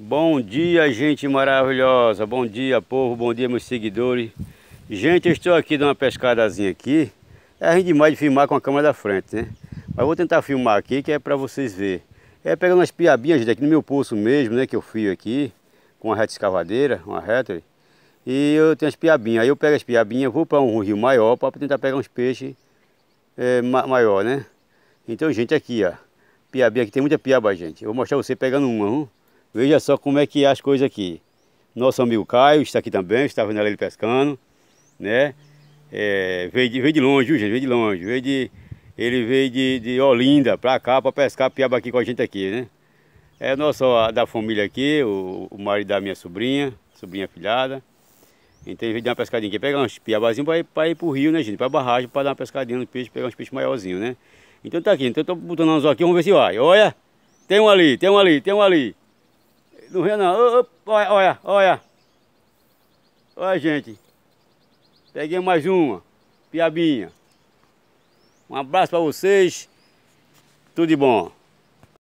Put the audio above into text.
Bom dia, gente maravilhosa. Bom dia, povo. Bom dia, meus seguidores. Gente, eu estou aqui dando uma pescadazinha aqui. É ruim demais de filmar com a câmera da frente, né? Mas vou tentar filmar aqui, que é para vocês verem. É pegando umas piabinhas daqui no meu poço mesmo, né? Que eu fio aqui, com a reta escavadeira, uma reta. E eu tenho as piabinhas. Aí eu pego as piabinhas, vou para um rio maior para tentar pegar uns peixes é, ma maior, né? Então, gente, aqui, ó. Piabinha, aqui tem muita piaba, gente. Eu vou mostrar você pegando uma, viu? Veja só como é que é as coisas aqui. Nosso amigo Caio está aqui também, está vendo ele pescando, né? É, veio, de, veio de longe, viu gente? Veio de longe. Veio de, ele veio de, de Olinda para cá para pescar piaba aqui com a gente aqui, né? É nosso da família aqui, o, o marido da minha sobrinha, sobrinha filhada. Então ele veio dar uma pescadinha aqui, pegar uns piabazinhos para ir para o rio, né gente? Para a barragem, para dar uma pescadinha no peixe, pegar uns peixes maiorzinhos, né? Então tá aqui, então eu tô botando uns aqui, vamos ver se vai. Olha, tem um ali, tem um ali, tem um ali. Não vê não. olha, olha, olha. Olha, gente. Peguei mais uma. Piabinha. Um abraço para vocês. Tudo de bom.